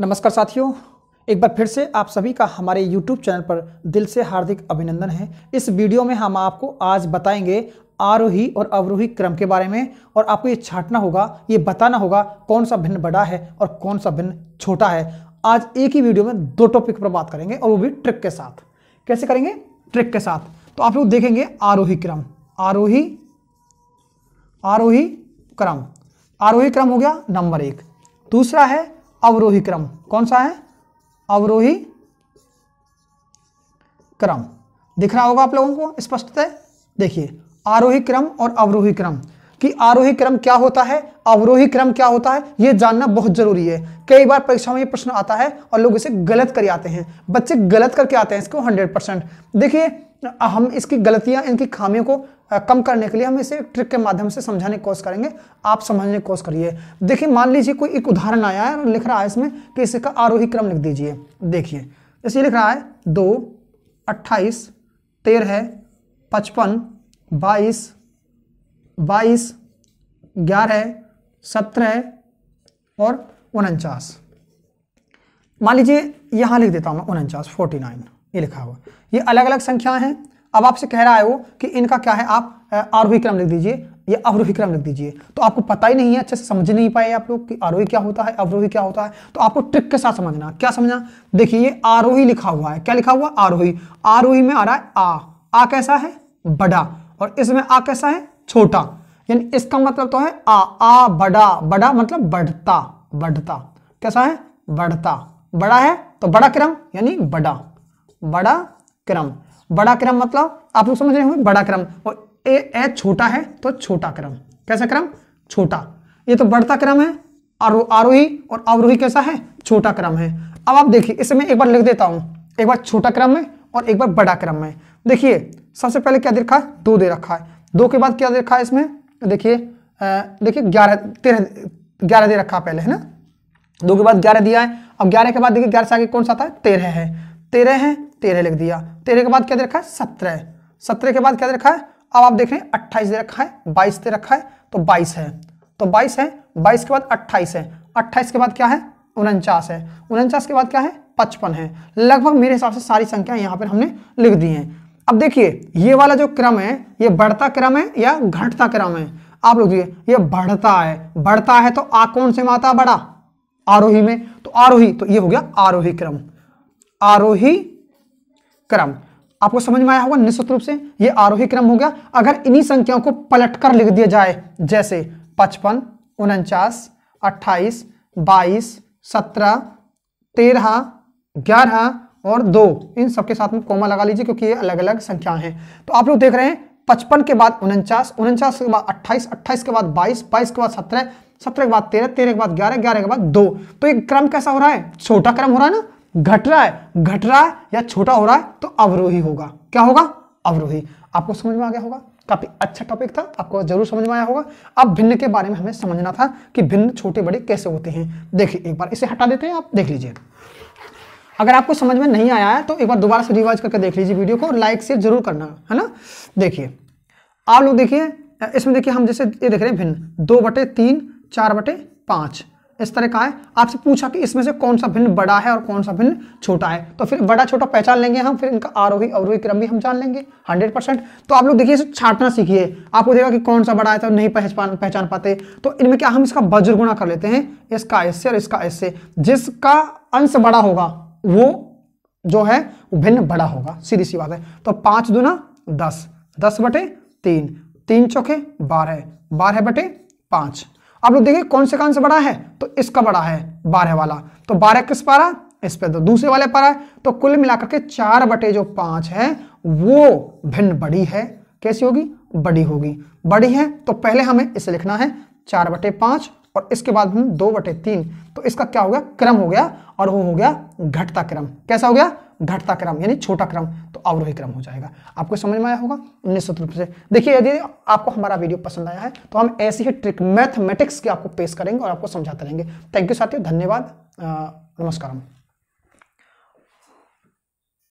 नमस्कार साथियों एक बार फिर से आप सभी का हमारे YouTube चैनल पर दिल से हार्दिक अभिनंदन है इस वीडियो में हम आपको आज बताएंगे आरोही और अवरोही क्रम के बारे में और आपको ये छाटना होगा ये बताना होगा कौन सा भिन्न बड़ा है और कौन सा भिन्न छोटा है आज एक ही वीडियो में दो टॉपिक पर बात करेंगे और वो भी ट्रिक के साथ कैसे करेंगे ट्रिक के साथ तो आप लोग देखेंगे आरोही क्रम आरोही आरोही क्रम आरोही क्रम हो गया नंबर एक दूसरा है अवरोही क्रम कौन सा है अवरोही क्रम दिख रहा होगा आप लोगों को स्पष्टतः देखिए आरोही क्रम और अवरोही क्रम कि आरोही क्रम क्या होता है अवरोही क्रम क्या होता है ये जानना बहुत जरूरी है कई बार परीक्षा में ये प्रश्न आता है और लोग इसे गलत कर आते हैं बच्चे गलत करके आते हैं इसको हंड्रेड परसेंट देखिए हम इसकी गलतियां इनकी खामियों को कम करने के लिए हम इसे ट्रिक के माध्यम से समझाने की कोशिश करेंगे आप समझने की कोशिश करिए देखिए मान लीजिए कोई एक उदाहरण आया है और लिख रहा है इसमें कि इसका आरोही क्रम लिख दीजिए देखिए इसे लिख रहा है दो अट्ठाईस तेरह पचपन बाईस बाईस ग्यारह सत्रह और उनचास मान लीजिए यहाँ लिख देता हूँ मैं उनचास फोर्टी नाइन ये लिखा हुआ ये अलग अलग संख्याएं हैं अब आपसे कह रहा है वो कि इनका क्या है आप आरोही क्रम लिख दीजिए या अवरोही क्रम लिख दीजिए तो आपको पता ही नहीं है अच्छे से समझ नहीं पाए आप लोग कि आरोही क्या होता है अवरोही क्या होता है तो आपको ट्रिक के साथ समझना क्या समझना देखिए ये आरोही लिखा हुआ है क्या लिखा हुआ आरोही आरोही में आ रहा है आ आ कैसा है बड़ा और इसमें आ कैसा है छोटा यानी इसका मतलब तो है आ आ बड़ा बड़ा मतलब बढ़ता बढ़ता कैसा है बढ़ता बड़ा है तो बड़ा क्रम यानी बड़ा बड़ा क्रम बड़ा क्रम मतलब आप लोग समझ रहे हो बड़ा क्रम और ए ए छोटा है तो छोटा क्रम कैसा क्रम छोटा ये तो बढ़ता क्रम है आरो, आरोही और अवरोही कैसा है छोटा क्रम है अब आप देखिए इसे मैं एक बार लिख देता हूं एक बार छोटा क्रम है और एक बार बड़ा क्रम है देखिए सबसे पहले क्या दे रखा है दो दे रखा है दो के बाद क्या दे रखा है इसमें देखिए देखिए ग्यारह तेरह ग्यारह दे रखा पहले है ना दो के बाद ग्यारह दिया है अब ग्यारह के बाद देखिए ग्यारह से आगे कौन सा था तेरह है तेरह है तेरह लिख दिया तेरह के बाद क्या दे रखा है सत्रह सत्रह के बाद क्या दे रखा है अब आप देख रहे हैं अट्ठाईस दे रखा है बाईस दे रखा है तो बाईस है तो बाईस है बाईस के बाद अट्ठाईस है अट्ठाईस के बाद क्या है उनचास है उनचास के बाद क्या है पचपन है लगभग मेरे हिसाब से सारी संख्या यहाँ पर हमने लिख दी है अब देखिए ये वाला जो क्रम है ये बढ़ता क्रम है या घटता क्रम है आप लोग देखिए ये बढ़ता है बढ़ता है तो आ कौन से माता बड़ा आरोही में तो आरोही तो ये हो गया आरोही क्रम आरोही क्रम आपको समझ में आया होगा निश्चित रूप से ये आरोही क्रम हो गया अगर इन्हीं संख्याओं को पलटकर लिख दिया जाए जैसे पचपन उनचास अट्ठाईस बाईस सत्रह तेरह ग्यारह और दो इन सबके साथ में कोमा लगा लीजिए क्योंकि ये अलग अलग संख्या हैं तो आप लोग देख रहे हैं पचपन के बाद उनचास उनचास के बाद अट्ठाईस अट्ठाईस के बाद बाईस बाईस के बाद सत्रह सत्रह के बाद तेरह तेरह के बाद ग्यारह ग्यारह के बाद दो तो ये क्रम कैसा हो रहा है छोटा क्रम हो रहा है ना घट रहा है घट रहा है या छोटा हो रहा है तो अवरोही होगा क्या होगा अवरोही आपको समझ में आ गया होगा काफी अच्छा टॉपिक था आपको जरूर समझ में आया होगा अब भिन्न के बारे में हमें समझना था कि भिन्न छोटे बड़े कैसे होते हैं देखिए एक बार इसे हटा देते हैं आप देख लीजिए अगर आपको समझ में नहीं आया है तो एक बार दोबारा से रिवाइज करके देख लीजिए वीडियो को लाइक शेयर जरूर करना है ना देखिए आप लोग देखिए इसमें देखिए हम जैसे ये देख रहे हैं भिन्न दो बटे तीन चार बटे पाँच इस तरह का है आपसे पूछा कि इसमें से कौन सा भिन्न बड़ा है और कौन सा भिन्न छोटा है तो फिर बड़ा छोटा पहचान लेंगे हम फिर इनका आरोही अवरोही क्रम भी हम जान लेंगे 100 परसेंट तो आप लोग देखिए इसे छाटना सीखिए आपको देखा कि कौन सा बड़ा है तो नहीं पहचान पहचान पाते तो इनमें क्या हम इसका वज्र गुणा कर लेते हैं इसका ऐसे और इसका ऐसे जिसका अंश बड़ा होगा वो जो है भिन्न बड़ा होगा सीधी सी बात है तो पांच दुना दस दस बटे तीन तीन चौके बारह बारह बटे पांच आप लोग देखिए कौन से कौन से बड़ा है तो इसका बड़ा है बारह वाला तो बारह किस पारा इस पे तो दूसरे वाले पारा है तो कुल मिलाकर के चार बटे जो पांच है वो भिन्न बड़ी है कैसी होगी बड़ी होगी बड़ी है तो पहले हमें इसे लिखना है चार बटे पांच और इसके बाद हम दो बटे तीन तो इसका क्या हो गया क्रम हो गया और वो हो गया घटता क्रम कैसा हो गया घटता क्रम यानी छोटा क्रम तो अवरोही क्रम हो जाएगा आपको समझ में आया होगा निश्चित रूप से देखिए यदि आपको हमारा वीडियो पसंद आया है तो हम ऐसी ही ट्रिक मैथमेटिक्स की आपको पेश करेंगे और आपको समझाते रहेंगे थैंक यू साथियों धन्यवाद नमस्कार